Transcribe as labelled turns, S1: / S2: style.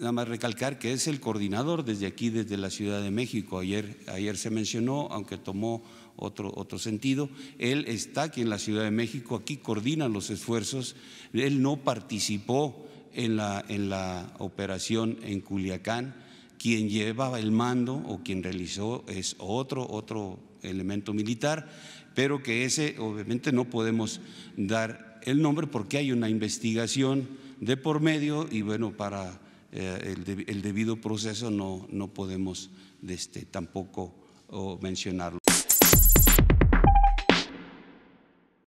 S1: nada más recalcar que es el coordinador desde aquí, desde la Ciudad de México. Ayer, ayer se mencionó, aunque tomó otro, otro sentido, él está aquí en la Ciudad de México, aquí coordina los esfuerzos, él no participó en la, en la operación en Culiacán, quien llevaba el mando o quien realizó es otro, otro elemento militar, pero que ese obviamente no podemos dar el nombre porque hay una investigación de por medio y bueno, para eh, el, el, debido proceso no, no podemos este, tampoco mencionarlo.